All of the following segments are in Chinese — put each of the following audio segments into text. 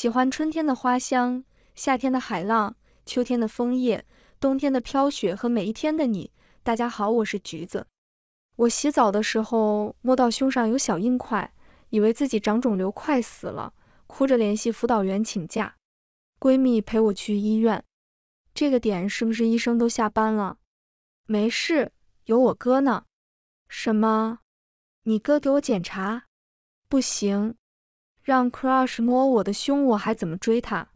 喜欢春天的花香，夏天的海浪，秋天的枫叶，冬天的飘雪和每一天的你。大家好，我是橘子。我洗澡的时候摸到胸上有小硬块，以为自己长肿瘤快死了，哭着联系辅导员请假。闺蜜陪我去医院。这个点是不是医生都下班了？没事，有我哥呢。什么？你哥给我检查？不行。让 crush 摸我的胸，我还怎么追他？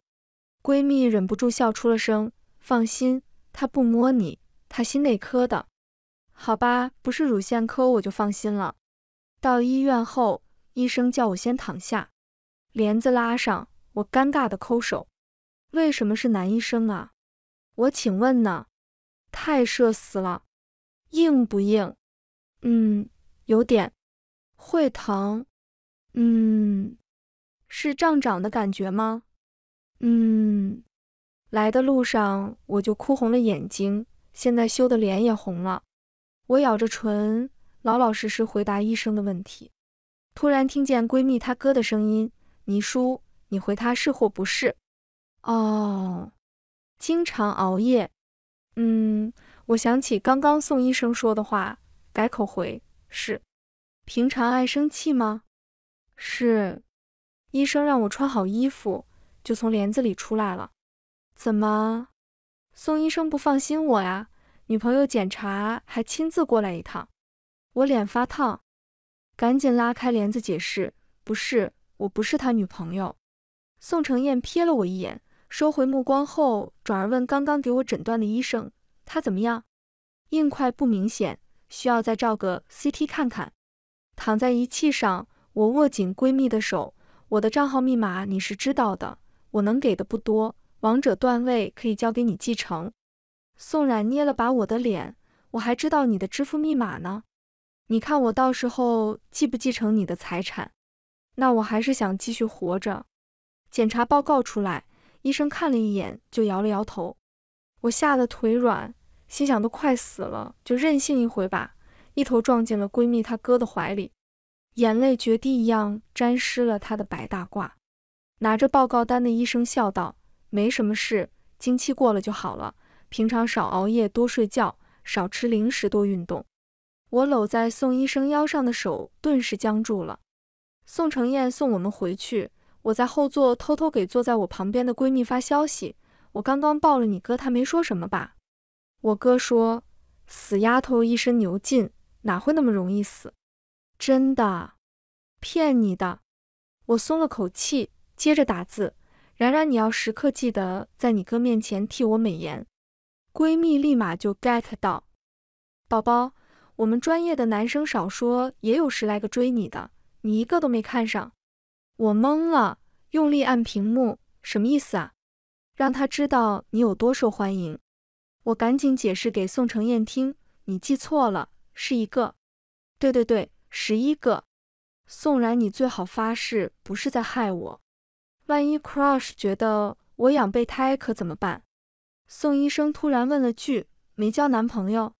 闺蜜忍不住笑出了声。放心，他不摸你，他心内科的。好吧，不是乳腺科我就放心了。到医院后，医生叫我先躺下，帘子拉上。我尴尬的抠手，为什么是男医生啊？我请问呢？太社死了。硬不硬？嗯，有点。会疼？嗯。是胀胀的感觉吗？嗯，来的路上我就哭红了眼睛，现在羞得脸也红了。我咬着唇，老老实实回答医生的问题。突然听见闺蜜她哥的声音：“倪叔，你回他是或不是？”哦，经常熬夜。嗯，我想起刚刚宋医生说的话，改口回是。平常爱生气吗？是。医生让我穿好衣服，就从帘子里出来了。怎么，宋医生不放心我呀？女朋友检查还亲自过来一趟，我脸发烫，赶紧拉开帘子解释，不是，我不是他女朋友。宋承彦瞥了我一眼，收回目光后，转而问刚刚给我诊断的医生，他怎么样？硬块不明显，需要再照个 CT 看看。躺在仪器上，我握紧闺蜜的手。我的账号密码你是知道的，我能给的不多。王者段位可以交给你继承。宋冉捏了把我的脸，我还知道你的支付密码呢。你看我到时候继不继承你的财产？那我还是想继续活着。检查报告出来，医生看了一眼就摇了摇头。我吓得腿软，心想都快死了，就任性一回吧，一头撞进了闺蜜她哥的怀里。眼泪决堤一样沾湿了他的白大褂。拿着报告单的医生笑道：“没什么事，经期过了就好了。平常少熬夜，多睡觉，少吃零食，多运动。”我搂在宋医生腰上的手顿时僵住了。宋承彦送我们回去，我在后座偷偷给坐在我旁边的闺蜜发消息：“我刚刚抱了你哥，他没说什么吧？”我哥说：“死丫头一身牛劲，哪会那么容易死？”真的，骗你的！我松了口气，接着打字。然然，你要时刻记得在你哥面前替我美颜。闺蜜立马就 get 到，宝宝，我们专业的男生少说也有十来个追你的，你一个都没看上。我懵了，用力按屏幕，什么意思啊？让他知道你有多受欢迎。我赶紧解释给宋承彦听，你记错了，是一个。对对对。十一个，宋然，你最好发誓不是在害我。万一 crush 觉得我养备胎，可怎么办？宋医生突然问了句：“没交男朋友？”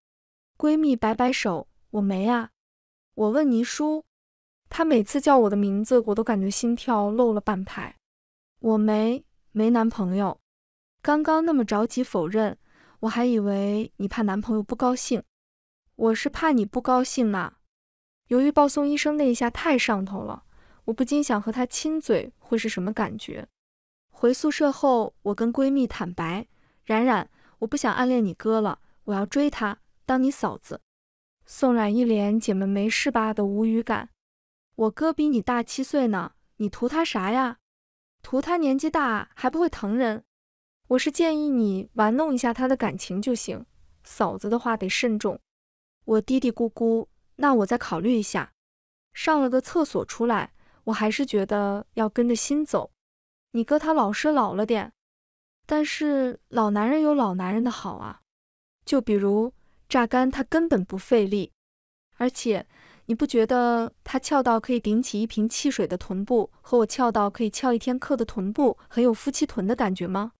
闺蜜摆摆手：“我没啊。”我问倪叔：“他每次叫我的名字，我都感觉心跳漏了半拍。”“我没，没男朋友。”刚刚那么着急否认，我还以为你怕男朋友不高兴。我是怕你不高兴啊。由于抱宋医生那一下太上头了，我不禁想和他亲嘴会是什么感觉。回宿舍后，我跟闺蜜坦白：“冉冉，我不想暗恋你哥了，我要追他，当你嫂子。”宋冉一脸“姐们没事吧”的无语感。我哥比你大七岁呢，你图他啥呀？图他年纪大还不会疼人？我是建议你玩弄一下他的感情就行，嫂子的话得慎重。我嘀嘀咕咕。那我再考虑一下。上了个厕所出来，我还是觉得要跟着心走。你哥他老是老了点，但是老男人有老男人的好啊。就比如榨干他根本不费力，而且你不觉得他翘到可以顶起一瓶汽水的臀部，和我翘到可以翘一天课的臀部，很有夫妻臀的感觉吗？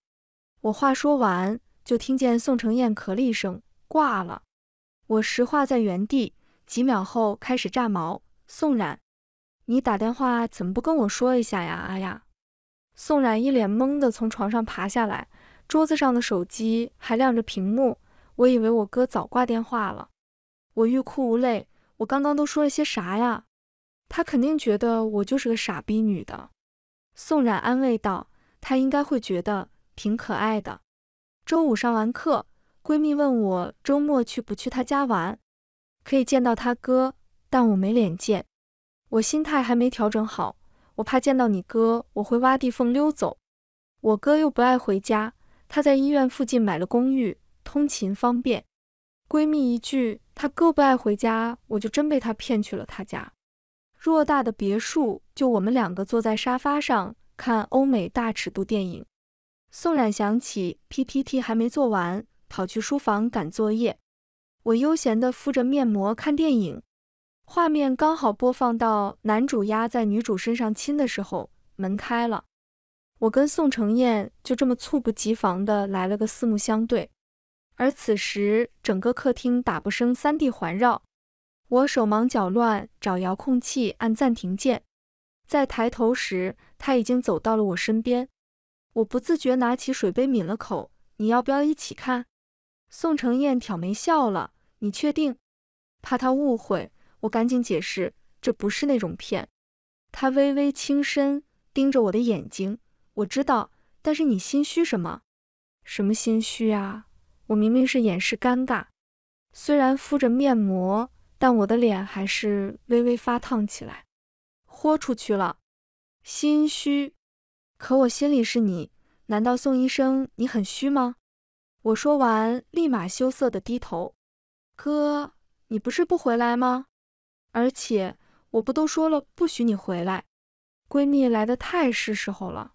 我话说完，就听见宋承彦咳了一声，挂了。我石化在原地。几秒后开始炸毛，宋冉，你打电话怎么不跟我说一下呀？哎、呀！宋冉一脸懵的从床上爬下来，桌子上的手机还亮着屏幕，我以为我哥早挂电话了。我欲哭无泪，我刚刚都说了些啥呀？他肯定觉得我就是个傻逼女的。宋冉安慰道，他应该会觉得挺可爱的。周五上完课，闺蜜问我周末去不去她家玩。可以见到他哥，但我没脸见。我心态还没调整好，我怕见到你哥，我会挖地缝溜走。我哥又不爱回家，他在医院附近买了公寓，通勤方便。闺蜜一句“他哥不爱回家”，我就真被他骗去了他家。偌大的别墅，就我们两个坐在沙发上看欧美大尺度电影。宋冉想起 PPT 还没做完，跑去书房赶作业。我悠闲地敷着面膜看电影，画面刚好播放到男主压在女主身上亲的时候，门开了，我跟宋承彦就这么猝不及防地来了个四目相对，而此时整个客厅打不声三 D 环绕，我手忙脚乱找遥控器按暂停键，在抬头时他已经走到了我身边，我不自觉拿起水杯抿了口，你要不要一起看？宋承彦挑眉笑了。你确定？怕他误会，我赶紧解释，这不是那种骗。他微微轻身，盯着我的眼睛。我知道，但是你心虚什么？什么心虚啊？我明明是掩饰尴尬。虽然敷着面膜，但我的脸还是微微发烫起来。豁出去了，心虚。可我心里是你。难道宋医生你很虚吗？我说完，立马羞涩的低头。哥，你不是不回来吗？而且我不都说了，不许你回来。闺蜜来的太是时候了。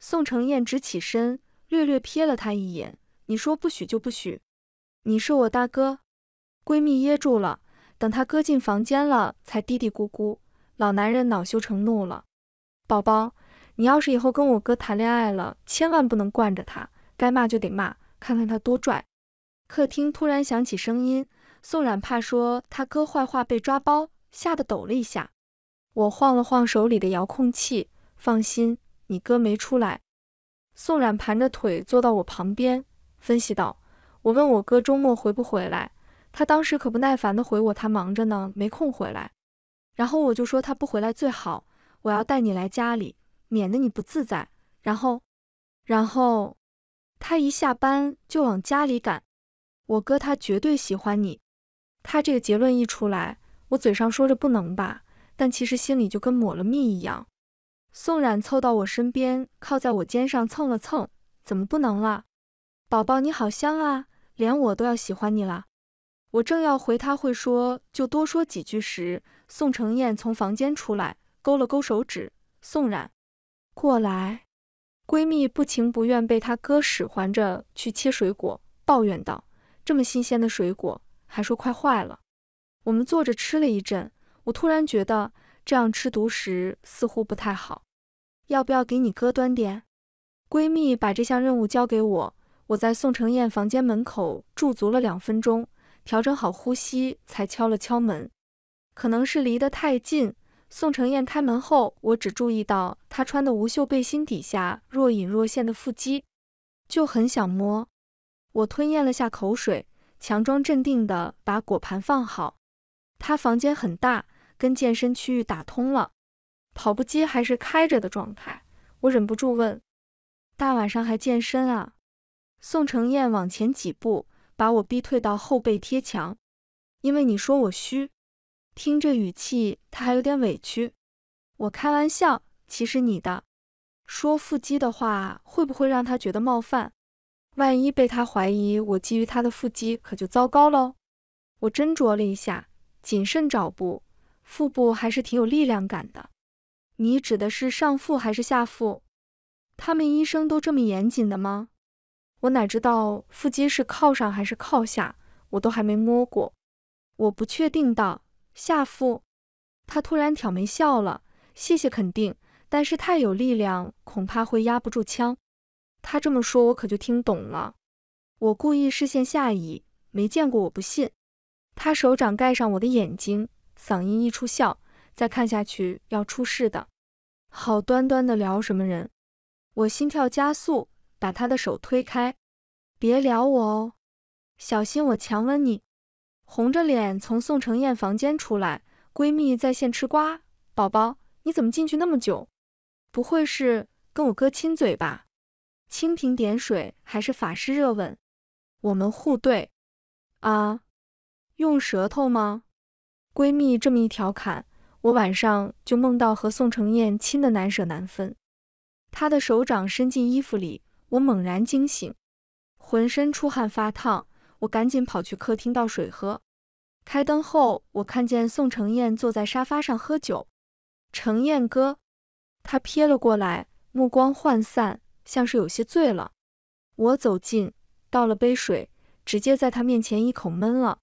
宋承彦直起身，略略瞥了她一眼。你说不许就不许，你是我大哥。闺蜜噎住了，等她哥进房间了，才嘀嘀咕咕。老男人恼羞成怒了。宝宝，你要是以后跟我哥谈恋爱了，千万不能惯着他，该骂就得骂，看看他多拽。客厅突然响起声音，宋冉怕说他哥坏话被抓包，吓得抖了一下。我晃了晃手里的遥控器，放心，你哥没出来。宋冉盘着腿坐到我旁边，分析道：“我问我哥周末回不回来，他当时可不耐烦的回我，他忙着呢，没空回来。然后我就说他不回来最好，我要带你来家里，免得你不自在。然后，然后他一下班就往家里赶。”我哥他绝对喜欢你，他这个结论一出来，我嘴上说着不能吧，但其实心里就跟抹了蜜一样。宋冉凑到我身边，靠在我肩上蹭了蹭，怎么不能了？宝宝你好香啊，连我都要喜欢你了。我正要回他会说就多说几句时，宋承彦从房间出来，勾了勾手指，宋冉，过来。闺蜜不情不愿被他哥使唤着去切水果，抱怨道。这么新鲜的水果，还说快坏了。我们坐着吃了一阵，我突然觉得这样吃独食似乎不太好，要不要给你哥端点？闺蜜把这项任务交给我，我在宋承彦房间门口驻足了两分钟，调整好呼吸才敲了敲门。可能是离得太近，宋承彦开门后，我只注意到他穿的无袖背心底下若隐若现的腹肌，就很想摸。我吞咽了下口水，强装镇定地把果盘放好。他房间很大，跟健身区域打通了，跑步机还是开着的状态。我忍不住问：“大晚上还健身啊？”宋承彦往前几步，把我逼退到后背贴墙。因为你说我虚，听这语气，他还有点委屈。我开玩笑，其实你的说腹肌的话，会不会让他觉得冒犯？万一被他怀疑我觊觎他的腹肌，可就糟糕喽！我斟酌了一下，谨慎找部腹部，还是挺有力量感的。你指的是上腹还是下腹？他们医生都这么严谨的吗？我哪知道腹肌是靠上还是靠下，我都还没摸过。我不确定道下腹。他突然挑眉笑了，谢谢肯定，但是太有力量，恐怕会压不住枪。他这么说，我可就听懂了。我故意视线下移，没见过我不信。他手掌盖上我的眼睛，嗓音一出笑，再看下去要出事的。好端端的聊什么人？我心跳加速，把他的手推开，别撩我哦，小心我强吻你。红着脸从宋承彦房间出来，闺蜜在线吃瓜，宝宝你怎么进去那么久？不会是跟我哥亲嘴吧？蜻蜓点水还是法师热吻？我们互对啊，用舌头吗？闺蜜这么一调侃，我晚上就梦到和宋承彦亲得难舍难分。他的手掌伸进衣服里，我猛然惊醒，浑身出汗发烫。我赶紧跑去客厅倒水喝。开灯后，我看见宋承彦坐在沙发上喝酒。承彦哥，他瞥了过来，目光涣散。像是有些醉了，我走近，倒了杯水，直接在他面前一口闷了。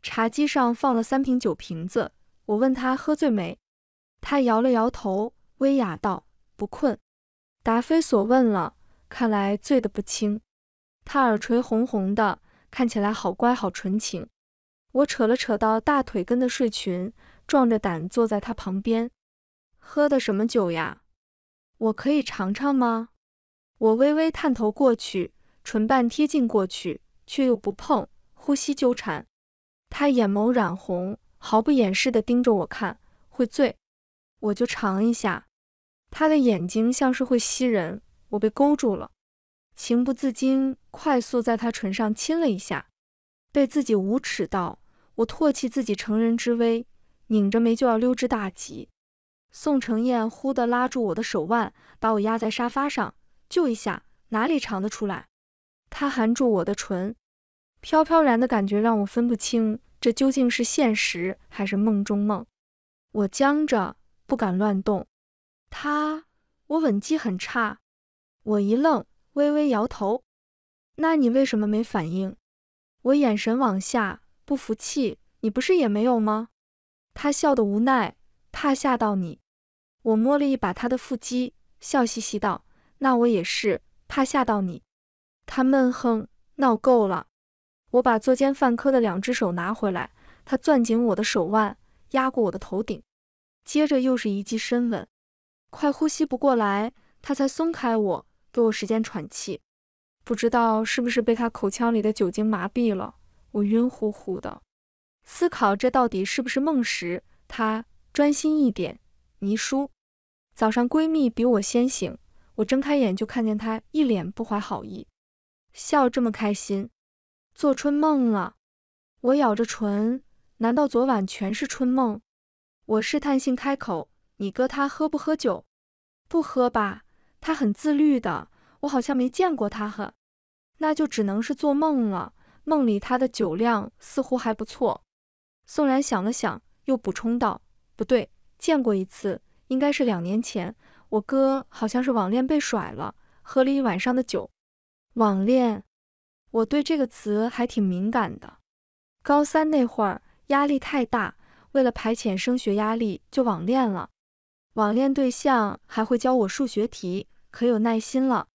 茶几上放了三瓶酒瓶子，我问他喝醉没，他摇了摇头，微哑道：“不困。”答非所问了，看来醉得不轻。他耳垂红红的，看起来好乖好纯情。我扯了扯到大腿根的睡裙，壮着胆坐在他旁边。喝的什么酒呀？我可以尝尝吗？我微微探头过去，唇瓣贴近过去，却又不碰，呼吸纠缠。他眼眸染红，毫不掩饰地盯着我看，会醉，我就尝一下。他的眼睛像是会吸人，我被勾住了，情不自禁，快速在他唇上亲了一下。被自己无耻到，我唾弃自己成人之危，拧着眉就要溜之大吉。宋承彦忽地拉住我的手腕，把我压在沙发上。就一下，哪里尝得出来？他含住我的唇，飘飘然的感觉让我分不清这究竟是现实还是梦中梦。我僵着，不敢乱动。他，我吻技很差。我一愣，微微摇头。那你为什么没反应？我眼神往下，不服气。你不是也没有吗？他笑的无奈，怕吓到你。我摸了一把他的腹肌，笑嘻嘻道。那我也是怕吓到你。他闷哼，闹够了，我把作奸犯科的两只手拿回来。他攥紧我的手腕，压过我的头顶，接着又是一记深吻，快呼吸不过来，他才松开我，给我时间喘气。不知道是不是被他口腔里的酒精麻痹了，我晕乎乎的，思考这到底是不是梦时，他专心一点，你叔，早上闺蜜比我先醒。我睁开眼就看见他一脸不怀好意，笑这么开心，做春梦了？我咬着唇，难道昨晚全是春梦？我试探性开口：“你哥他喝不喝酒？”“不喝吧，他很自律的。我好像没见过他喝，那就只能是做梦了。梦里他的酒量似乎还不错。”宋然想了想，又补充道：“不对，见过一次，应该是两年前。”我哥好像是网恋被甩了，喝了一晚上的酒。网恋，我对这个词还挺敏感的。高三那会儿压力太大，为了排遣升学压力就网恋了。网恋对象还会教我数学题，可有耐心了。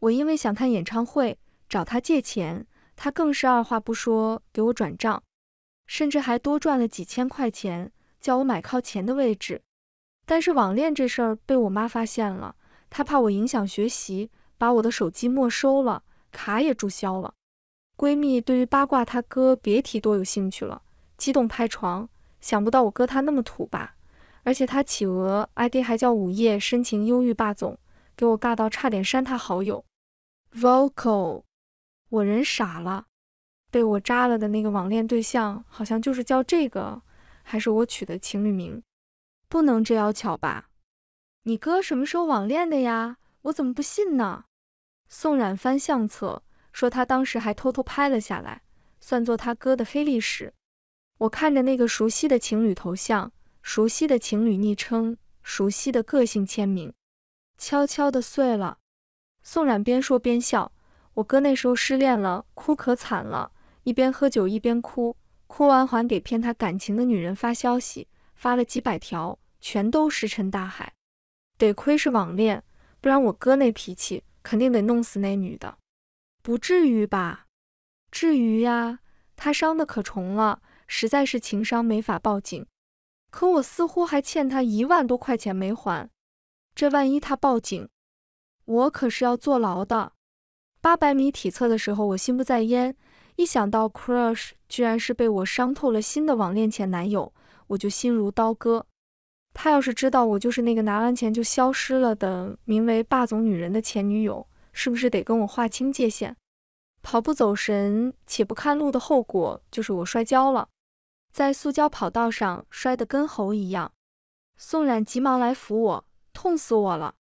我因为想看演唱会找他借钱，他更是二话不说给我转账，甚至还多赚了几千块钱，叫我买靠前的位置。但是网恋这事儿被我妈发现了，她怕我影响学习，把我的手机没收了，卡也注销了。闺蜜对于八卦她哥，别提多有兴趣了，激动拍床。想不到我哥他那么土吧？而且他企鹅 ID 还叫午夜深情忧郁霸总，给我尬到差点删他好友。Vocal，我人傻了，被我扎了的那个网恋对象好像就是叫这个，还是我取的情侣名。不能这要巧吧？你哥什么时候网恋的呀？我怎么不信呢？宋冉翻相册，说他当时还偷偷拍了下来，算作他哥的黑历史。我看着那个熟悉的情侣头像，熟悉的情侣昵称，熟悉的个性签名，悄悄的碎了。宋冉边说边笑，我哥那时候失恋了，哭可惨了，一边喝酒一边哭，哭完还给骗他感情的女人发消息。发了几百条，全都石沉大海。得亏是网恋，不然我哥那脾气肯定得弄死那女的。不至于吧？至于呀，他伤的可重了，实在是情商没法报警。可我似乎还欠他一万多块钱没还，这万一他报警，我可是要坐牢的。八百米体测的时候，我心不在焉，一想到 crush 居然是被我伤透了心的网恋前男友。我就心如刀割。他要是知道我就是那个拿完钱就消失了的名为霸总女人的前女友，是不是得跟我划清界限？跑步走神且不看路的后果就是我摔跤了，在塑胶跑道上摔得跟猴一样。宋冉急忙来扶我，痛死我了。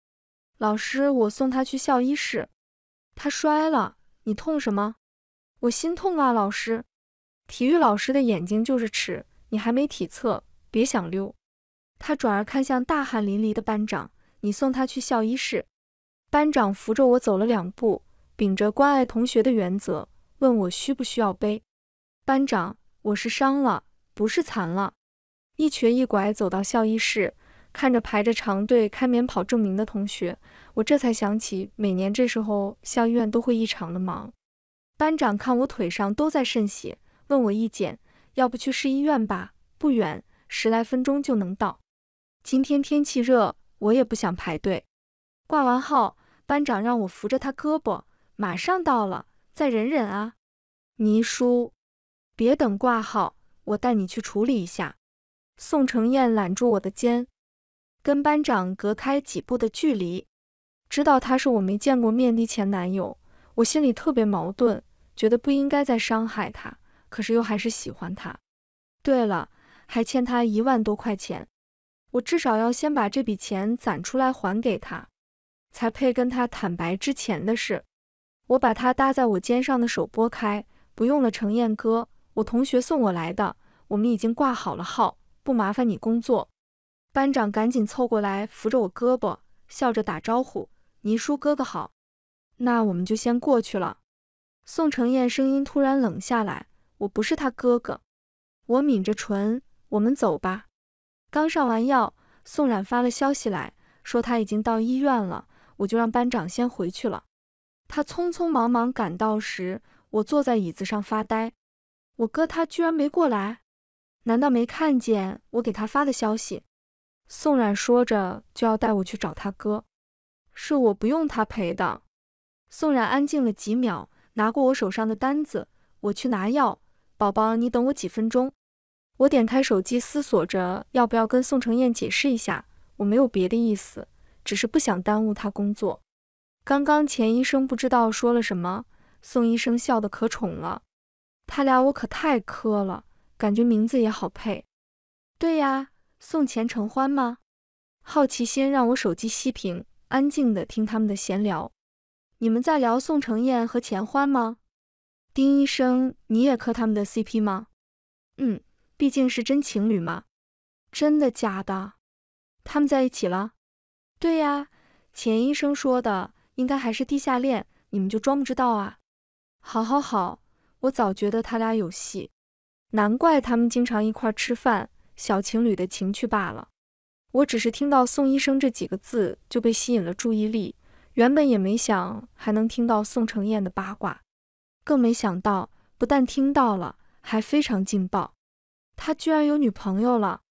老师，我送他去校医室。他摔了，你痛什么？我心痛啊，老师。体育老师的眼睛就是尺，你还没体测，别想溜。他转而看向大汗淋漓的班长，你送他去校医室。班长扶着我走了两步，秉着关爱同学的原则，问我需不需要背。班长，我是伤了，不是残了。一瘸一拐走到校医室，看着排着长队开免跑证明的同学，我这才想起每年这时候校医院都会异常的忙。班长看我腿上都在渗血，问我意见。要不去市医院吧，不远，十来分钟就能到。今天天气热，我也不想排队。挂完号，班长让我扶着他胳膊，马上到了，再忍忍啊。倪叔，别等挂号，我带你去处理一下。宋承彦揽住我的肩，跟班长隔开几步的距离。知道他是我没见过面的前男友，我心里特别矛盾，觉得不应该再伤害他。可是又还是喜欢他，对了，还欠他一万多块钱，我至少要先把这笔钱攒出来还给他，才配跟他坦白之前的事。我把他搭在我肩上的手拨开，不用了，程燕哥，我同学送我来的，我们已经挂好了号，不麻烦你工作。班长赶紧凑过来扶着我胳膊，笑着打招呼：“倪叔哥哥好。”那我们就先过去了。宋程燕声音突然冷下来。我不是他哥哥，我抿着唇，我们走吧。刚上完药，宋冉发了消息来说他已经到医院了，我就让班长先回去了。他匆匆忙忙赶到时，我坐在椅子上发呆。我哥他居然没过来，难道没看见我给他发的消息？宋冉说着就要带我去找他哥，是我不用他陪的。宋冉安静了几秒，拿过我手上的单子，我去拿药。宝宝，你等我几分钟。我点开手机，思索着要不要跟宋承彦解释一下，我没有别的意思，只是不想耽误他工作。刚刚钱医生不知道说了什么，宋医生笑得可宠了。他俩我可太磕了，感觉名字也好配。对呀，宋钱承欢吗？好奇心让我手机熄屏，安静地听他们的闲聊。你们在聊宋承彦和钱欢吗？丁医生，你也磕他们的 CP 吗？嗯，毕竟是真情侣嘛。真的假的？他们在一起了？对呀，钱医生说的，应该还是地下恋。你们就装不知道啊？好，好，好，我早觉得他俩有戏，难怪他们经常一块吃饭，小情侣的情趣罢了。我只是听到“宋医生”这几个字就被吸引了注意力，原本也没想还能听到宋承彦的八卦。更没想到，不但听到了，还非常劲爆。他居然有女朋友了！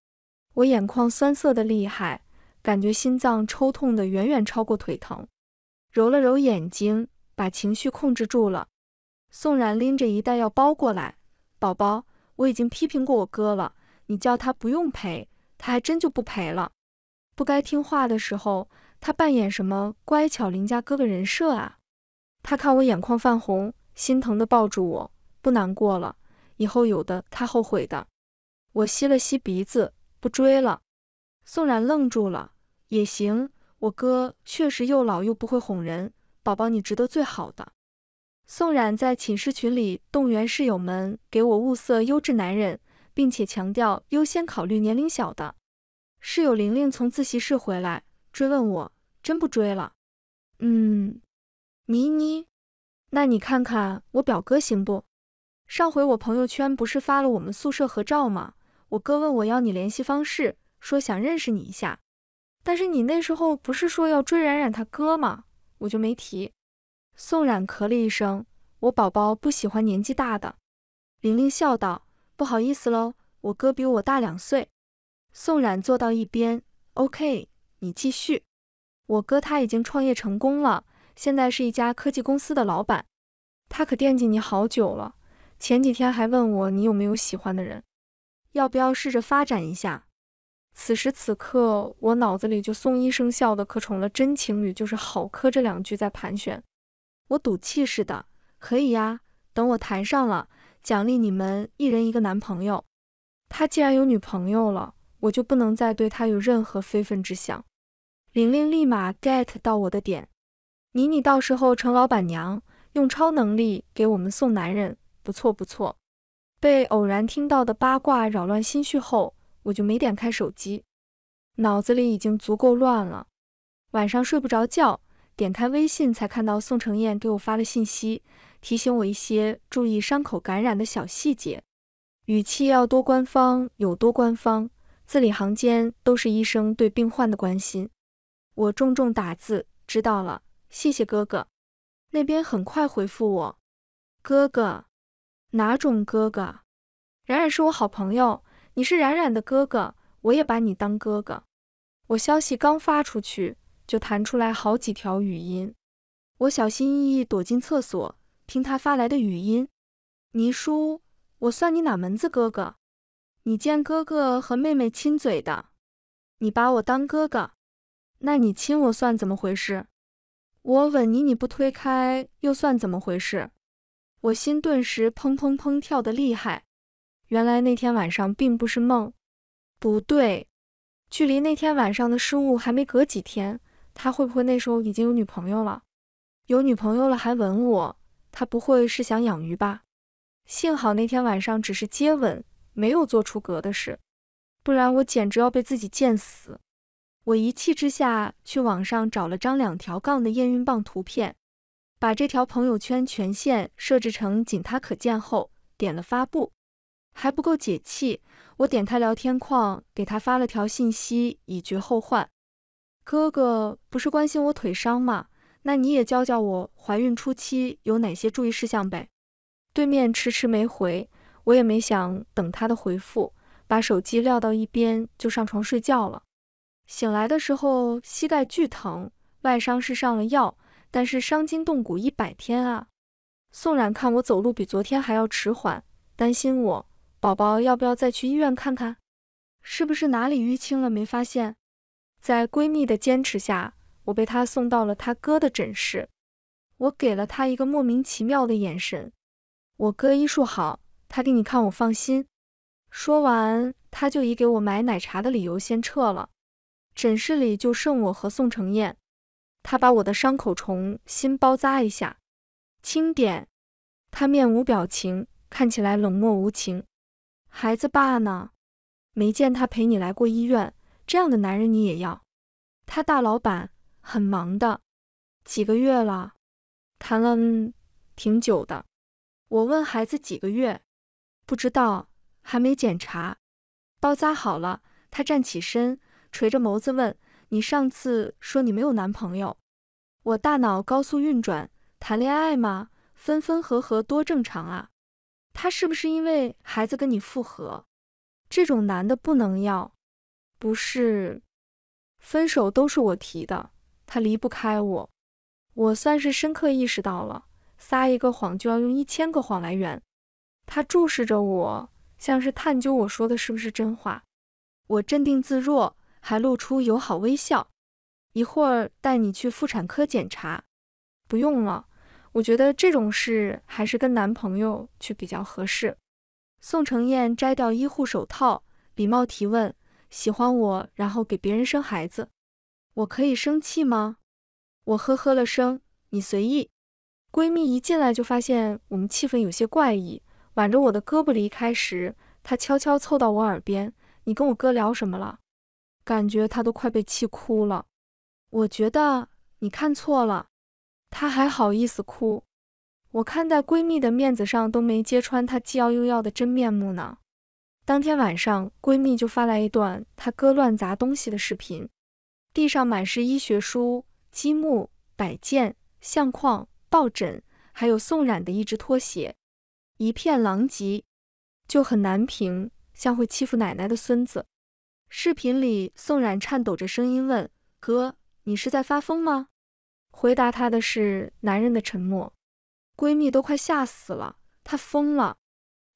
我眼眶酸涩的厉害，感觉心脏抽痛的远远超过腿疼。揉了揉眼睛，把情绪控制住了。宋然拎着一袋药包过来，宝宝，我已经批评过我哥了，你叫他不用赔，他还真就不赔了。不该听话的时候，他扮演什么乖巧邻家哥哥人设啊？他看我眼眶泛红。心疼地抱住我，不难过了，以后有的他后悔的。我吸了吸鼻子，不追了。宋冉愣住了，也行，我哥确实又老又不会哄人，宝宝你值得最好的。宋冉在寝室群里动员室友们给我物色优质男人，并且强调优先考虑年龄小的。室友玲玲从自习室回来，追问我，真不追了？嗯，妮妮。那你看看我表哥行不？上回我朋友圈不是发了我们宿舍合照吗？我哥问我要你联系方式，说想认识你一下。但是你那时候不是说要追冉冉他哥吗？我就没提。宋冉咳了一声：“我宝宝不喜欢年纪大的。”玲玲笑道：“不好意思喽，我哥比我大两岁。”宋冉坐到一边：“OK，你继续。我哥他已经创业成功了。”现在是一家科技公司的老板，他可惦记你好久了。前几天还问我你有没有喜欢的人，要不要试着发展一下。此时此刻，我脑子里就“宋医生笑的可宠了，真情侣就是好磕”这两句在盘旋。我赌气似的：“可以呀，等我谈上了，奖励你们一人一个男朋友。”他既然有女朋友了，我就不能再对他有任何非分之想。玲玲立马 get 到我的点。你你到时候成老板娘用超能力给我们送男人，不错不错。被偶然听到的八卦扰乱心绪后，我就没点开手机，脑子里已经足够乱了。晚上睡不着觉，点开微信才看到宋承彦给我发了信息，提醒我一些注意伤口感染的小细节，语气要多官方有多官方，字里行间都是医生对病患的关心。我重重打字，知道了。谢谢哥哥，那边很快回复我。哥哥，哪种哥哥？冉冉是我好朋友，你是冉冉的哥哥，我也把你当哥哥。我消息刚发出去，就弹出来好几条语音。我小心翼翼躲进厕所，听他发来的语音。倪叔，我算你哪门子哥哥？你见哥哥和妹妹亲嘴的，你把我当哥哥，那你亲我算怎么回事？我吻你，你不推开又算怎么回事？我心顿时砰砰砰跳得厉害。原来那天晚上并不是梦。不对，距离那天晚上的失误还没隔几天，他会不会那时候已经有女朋友了？有女朋友了还吻我，他不会是想养鱼吧？幸好那天晚上只是接吻，没有做出格的事，不然我简直要被自己贱死。我一气之下去网上找了张两条杠的验孕棒图片，把这条朋友圈权限设置成仅他可见后，点了发布。还不够解气，我点开聊天框给他发了条信息，以绝后患。哥哥不是关心我腿伤吗？那你也教教我怀孕初期有哪些注意事项呗。对面迟迟没回，我也没想等他的回复，把手机撂到一边就上床睡觉了。醒来的时候膝盖巨疼，外伤是上了药，但是伤筋动骨一百天啊。宋冉看我走路比昨天还要迟缓，担心我，宝宝要不要再去医院看看，是不是哪里淤青了没发现？在闺蜜的坚持下，我被她送到了她哥的诊室。我给了她一个莫名其妙的眼神。我哥医术好，他给你看我放心。说完，他就以给我买奶茶的理由先撤了。诊室里就剩我和宋承彦，他把我的伤口重新包扎一下，轻点。他面无表情，看起来冷漠无情。孩子爸呢？没见他陪你来过医院。这样的男人你也要？他大老板很忙的，几个月了？谈了，嗯，挺久的。我问孩子几个月？不知道，还没检查。包扎好了，他站起身。垂着眸子问：“你上次说你没有男朋友。”我大脑高速运转，谈恋爱嘛，分分合合多正常啊。他是不是因为孩子跟你复合？这种男的不能要。不是，分手都是我提的，他离不开我。我算是深刻意识到了，撒一个谎就要用一千个谎来圆。他注视着我，像是探究我说的是不是真话。我镇定自若。还露出友好微笑，一会儿带你去妇产科检查。不用了，我觉得这种事还是跟男朋友去比较合适。宋承彦摘掉医护手套，礼貌提问：喜欢我，然后给别人生孩子，我可以生气吗？我呵呵了声，你随意。闺蜜一进来就发现我们气氛有些怪异，挽着我的胳膊离开时，她悄悄凑到我耳边：你跟我哥聊什么了？感觉她都快被气哭了。我觉得你看错了，她还好意思哭？我看在闺蜜的面子上都没揭穿她既要又要的真面目呢。当天晚上，闺蜜就发来一段她割乱砸东西的视频，地上满是医学书、积木、摆件、相框、抱枕，还有宋冉的一只拖鞋，一片狼藉，就很难平，像会欺负奶奶的孙子。视频里，宋冉颤抖着声音问：“哥，你是在发疯吗？”回答他的是男人的沉默。闺蜜都快吓死了，他疯了，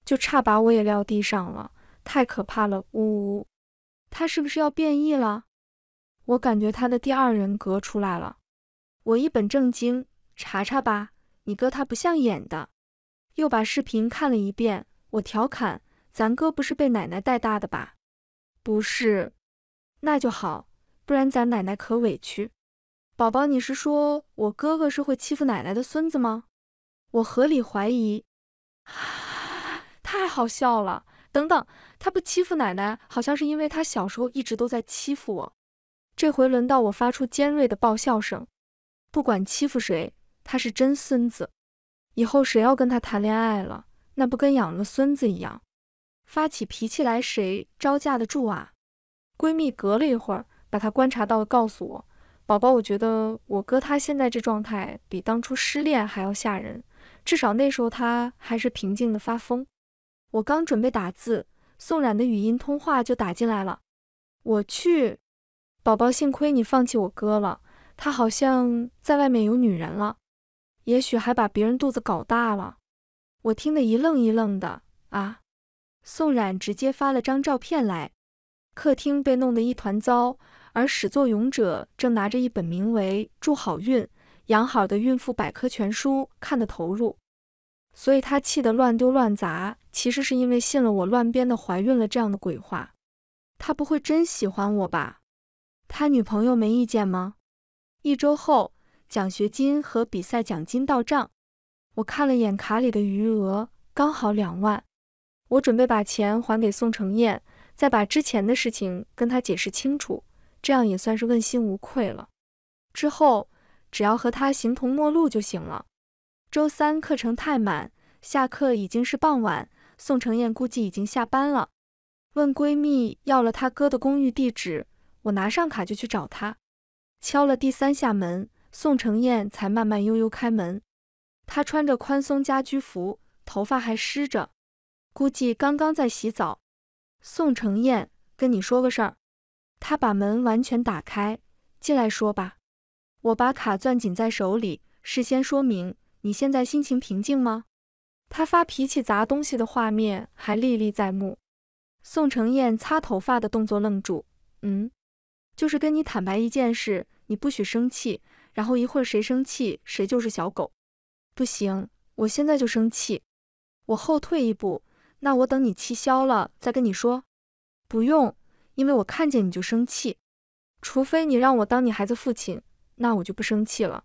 就差把我也撂地上了，太可怕了，呜呜。他是不是要变异了？我感觉他的第二人格出来了。我一本正经：“查查吧，你哥他不像演的。”又把视频看了一遍，我调侃：“咱哥不是被奶奶带大的吧？”不是，那就好，不然咱奶奶可委屈。宝宝，你是说我哥哥是会欺负奶奶的孙子吗？我合理怀疑。太好笑了！等等，他不欺负奶奶，好像是因为他小时候一直都在欺负我。这回轮到我发出尖锐的爆笑声。不管欺负谁，他是真孙子。以后谁要跟他谈恋爱了，那不跟养了孙子一样？发起脾气来，谁招架得住啊？闺蜜隔了一会儿，把她观察到了，告诉我：“宝宝，我觉得我哥他现在这状态，比当初失恋还要吓人。至少那时候他还是平静的发疯。”我刚准备打字，宋冉的语音通话就打进来了。“我去，宝宝，幸亏你放弃我哥了，他好像在外面有女人了，也许还把别人肚子搞大了。”我听得一愣一愣的啊。宋冉直接发了张照片来，客厅被弄得一团糟，而始作俑者正拿着一本名为《祝好运养好的孕妇百科全书》看得投入，所以他气得乱丢乱砸，其实是因为信了我乱编的怀孕了这样的鬼话。他不会真喜欢我吧？他女朋友没意见吗？一周后，奖学金和比赛奖金到账，我看了眼卡里的余额，刚好两万。我准备把钱还给宋承彦，再把之前的事情跟他解释清楚，这样也算是问心无愧了。之后只要和他形同陌路就行了。周三课程太满，下课已经是傍晚，宋承彦估计已经下班了。问闺蜜要了他哥的公寓地址，我拿上卡就去找他。敲了第三下门，宋承彦才慢慢悠悠开门。他穿着宽松家居服，头发还湿着。估计刚刚在洗澡。宋承彦，跟你说个事儿。他把门完全打开，进来说吧。我把卡攥紧在手里，事先说明，你现在心情平静吗？他发脾气砸东西的画面还历历在目。宋承彦擦头发的动作愣住。嗯，就是跟你坦白一件事，你不许生气。然后一会儿谁生气，谁就是小狗。不行，我现在就生气。我后退一步。那我等你气消了再跟你说。不用，因为我看见你就生气。除非你让我当你孩子父亲，那我就不生气了。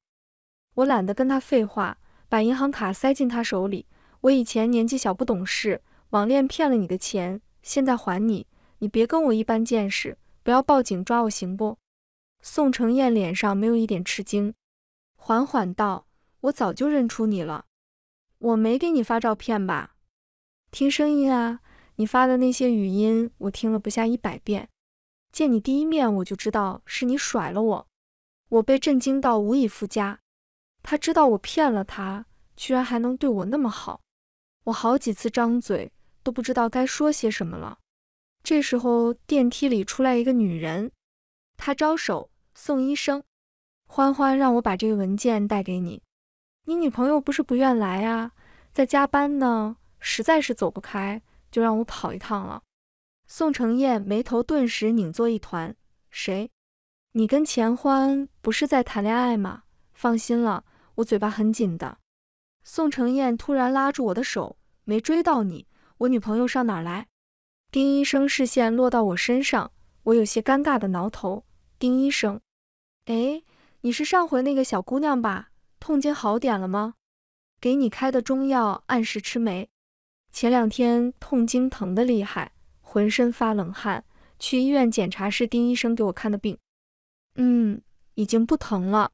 我懒得跟他废话，把银行卡塞进他手里。我以前年纪小不懂事，网恋骗了你的钱，现在还你。你别跟我一般见识，不要报警抓我，行不？宋承彦脸上没有一点吃惊，缓缓道：“我早就认出你了。我没给你发照片吧？”听声音啊，你发的那些语音我听了不下一百遍。见你第一面我就知道是你甩了我，我被震惊到无以复加。他知道我骗了他，居然还能对我那么好，我好几次张嘴都不知道该说些什么了。这时候电梯里出来一个女人，她招手送医生。欢欢让我把这个文件带给你，你女朋友不是不愿来啊，在加班呢。实在是走不开，就让我跑一趟了。宋承彦眉头顿时拧作一团。谁？你跟钱欢不是在谈恋爱吗？放心了，我嘴巴很紧的。宋承彦突然拉住我的手，没追到你，我女朋友上哪儿来？丁医生视线落到我身上，我有些尴尬的挠头。丁医生，哎，你是上回那个小姑娘吧？痛经好点了吗？给你开的中药按时吃没？前两天痛经疼得厉害，浑身发冷汗，去医院检查是丁医生给我看的病。嗯，已经不疼了。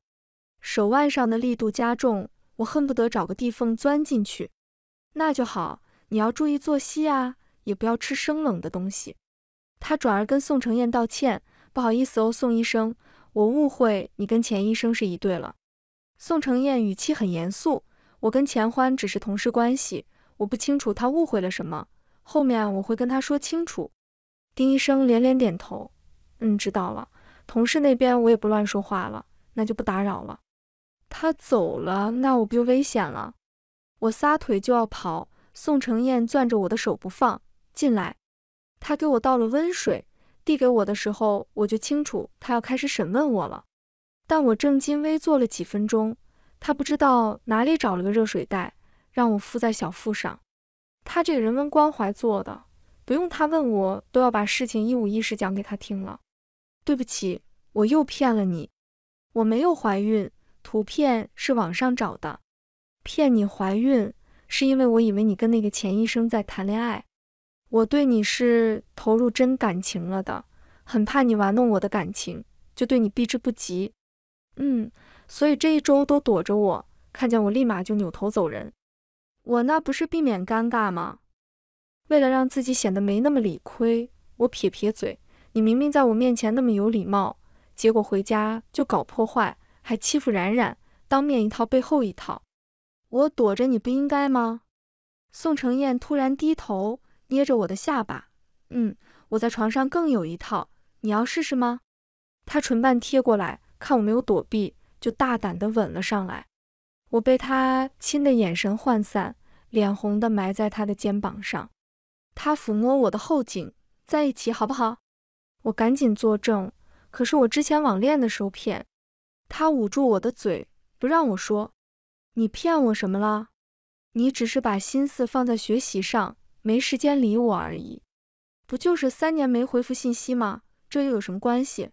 手腕上的力度加重，我恨不得找个地缝钻进去。那就好，你要注意作息啊，也不要吃生冷的东西。他转而跟宋承彦道歉：“不好意思哦，宋医生，我误会你跟钱医生是一对了。”宋承彦语气很严肃：“我跟钱欢只是同事关系。”我不清楚他误会了什么，后面我会跟他说清楚。丁医生连连点头，嗯，知道了。同事那边我也不乱说话了，那就不打扰了。他走了，那我不就危险了？我撒腿就要跑，宋承彦攥着我的手不放，进来。他给我倒了温水，递给我的时候，我就清楚他要开始审问我了。但我正襟危坐了几分钟，他不知道哪里找了个热水袋。让我敷在小腹上，他这个人文关怀做的，不用他问我都要把事情一五一十讲给他听了。对不起，我又骗了你，我没有怀孕，图片是网上找的。骗你怀孕是因为我以为你跟那个钱医生在谈恋爱，我对你是投入真感情了的，很怕你玩弄我的感情，就对你避之不及。嗯，所以这一周都躲着我，看见我立马就扭头走人。我那不是避免尴尬吗？为了让自己显得没那么理亏，我撇撇嘴。你明明在我面前那么有礼貌，结果回家就搞破坏，还欺负冉冉，当面一套背后一套。我躲着你不应该吗？宋承彦突然低头捏着我的下巴，嗯，我在床上更有一套，你要试试吗？他唇瓣贴过来，看我没有躲避，就大胆地吻了上来。我被他亲的眼神涣散，脸红的埋在他的肩膀上。他抚摸我的后颈，在一起好不好？我赶紧作证。可是我之前网恋的时候骗他，捂住我的嘴不让我说。你骗我什么了？你只是把心思放在学习上，没时间理我而已。不就是三年没回复信息吗？这又有什么关系？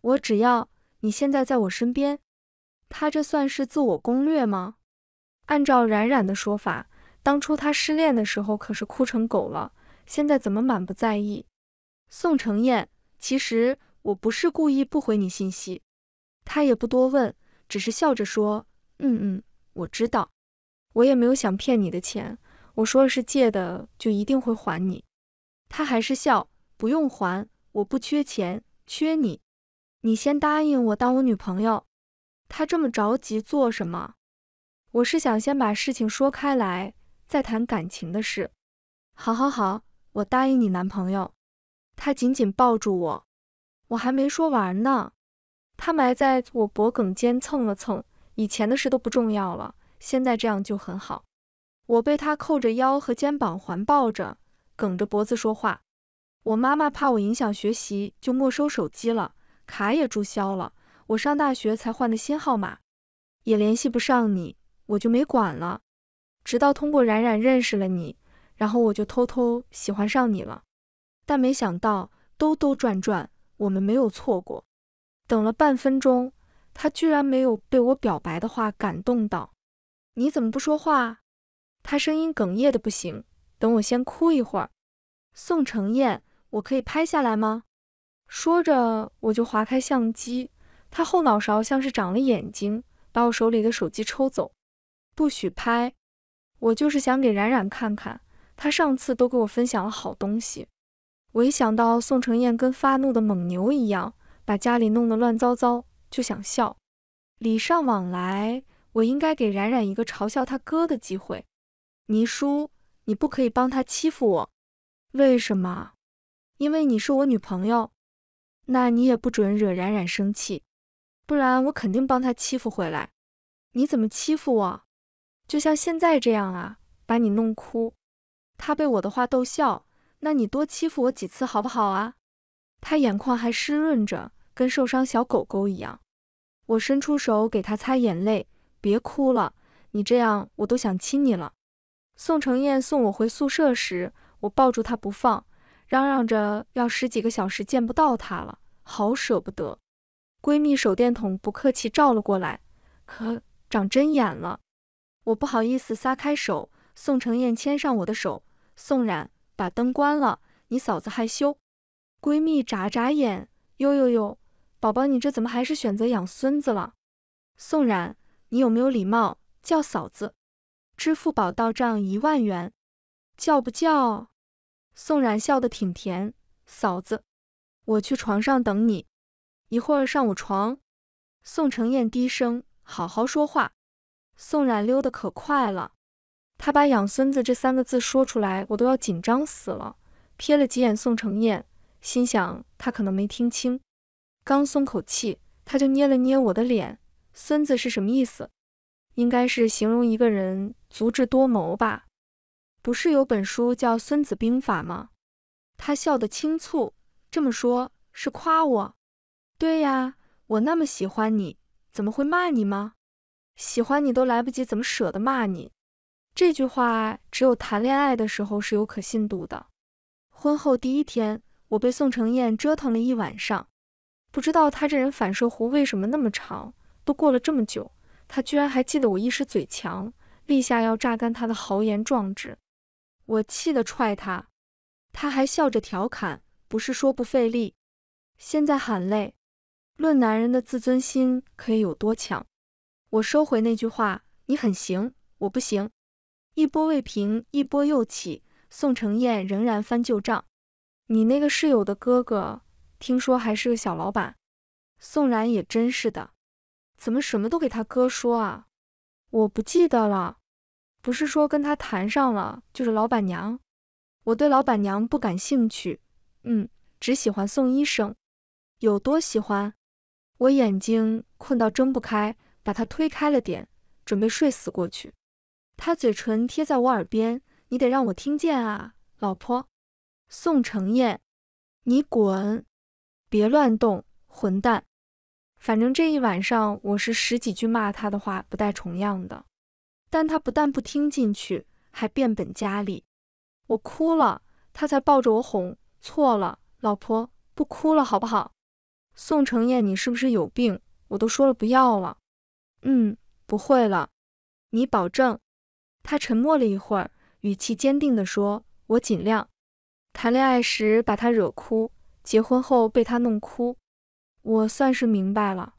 我只要你现在在我身边。他这算是自我攻略吗？按照冉冉的说法，当初他失恋的时候可是哭成狗了，现在怎么满不在意？宋承彦，其实我不是故意不回你信息。他也不多问，只是笑着说：“嗯嗯，我知道，我也没有想骗你的钱，我说了是借的，就一定会还你。”他还是笑：“不用还，我不缺钱，缺你。你先答应我当我女朋友。”他这么着急做什么？我是想先把事情说开来，再谈感情的事。好好好，我答应你男朋友。他紧紧抱住我，我还没说完呢。他埋在我脖颈间蹭了蹭，以前的事都不重要了，现在这样就很好。我被他扣着腰和肩膀环抱着，梗着脖子说话。我妈妈怕我影响学习，就没收手机了，卡也注销了。我上大学才换的新号码，也联系不上你，我就没管了。直到通过冉冉认识了你，然后我就偷偷喜欢上你了。但没想到兜兜转转，我们没有错过。等了半分钟，他居然没有被我表白的话感动到。你怎么不说话？他声音哽咽的不行，等我先哭一会儿。宋承晏，我可以拍下来吗？说着，我就划开相机。他后脑勺像是长了眼睛，把我手里的手机抽走，不许拍。我就是想给冉冉看看，他上次都给我分享了好东西。我一想到宋承彦跟发怒的猛牛一样，把家里弄得乱糟糟，就想笑。礼尚往来，我应该给冉冉一个嘲笑他哥的机会。倪叔，你不可以帮他欺负我。为什么？因为你是我女朋友。那你也不准惹冉冉生气。不然我肯定帮他欺负回来。你怎么欺负我？就像现在这样啊，把你弄哭。他被我的话逗笑。那你多欺负我几次好不好啊？他眼眶还湿润着，跟受伤小狗狗一样。我伸出手给他擦眼泪，别哭了，你这样我都想亲你了。宋承彦送我回宿舍时，我抱住他不放，嚷嚷着要十几个小时见不到他了，好舍不得。闺蜜手电筒不客气照了过来，可长针眼了。我不好意思撒开手，宋承彦牵上我的手。宋冉，把灯关了，你嫂子害羞。闺蜜眨眨眼，呦呦呦，宝宝你这怎么还是选择养孙子了？宋冉，你有没有礼貌，叫嫂子？支付宝到账一万元，叫不叫？宋冉笑得挺甜，嫂子，我去床上等你。一会儿上我床，宋承彦低声：“好好说话。”宋冉溜得可快了，他把养孙子这三个字说出来，我都要紧张死了。瞥了几眼宋承彦，心想他可能没听清。刚松口气，他就捏了捏我的脸：“孙子是什么意思？应该是形容一个人足智多谋吧？不是有本书叫《孙子兵法》吗？”他笑得清蹙：“这么说，是夸我。”对呀，我那么喜欢你，怎么会骂你吗？喜欢你都来不及，怎么舍得骂你？这句话只有谈恋爱的时候是有可信度的。婚后第一天，我被宋承彦折腾了一晚上，不知道他这人反射弧为什么那么长，都过了这么久，他居然还记得我一时嘴强立下要榨干他的豪言壮志。我气得踹他，他还笑着调侃：“不是说不费力，现在喊累。”论男人的自尊心可以有多强，我收回那句话，你很行，我不行。一波未平，一波又起，宋承彦仍然翻旧账。你那个室友的哥哥，听说还是个小老板。宋然也真是的，怎么什么都给他哥说啊？我不记得了，不是说跟他谈上了，就是老板娘。我对老板娘不感兴趣，嗯，只喜欢宋医生，有多喜欢？我眼睛困到睁不开，把他推开了点，准备睡死过去。他嘴唇贴在我耳边：“你得让我听见啊，老婆。”宋承彦，你滚！别乱动，混蛋！反正这一晚上我是十几句骂他的话不带重样的。但他不但不听进去，还变本加厉。我哭了，他才抱着我哄：“错了，老婆，不哭了，好不好？”宋承彦，你是不是有病？我都说了不要了。嗯，不会了，你保证。他沉默了一会儿，语气坚定地说：“我尽量。”谈恋爱时把他惹哭，结婚后被他弄哭，我算是明白了。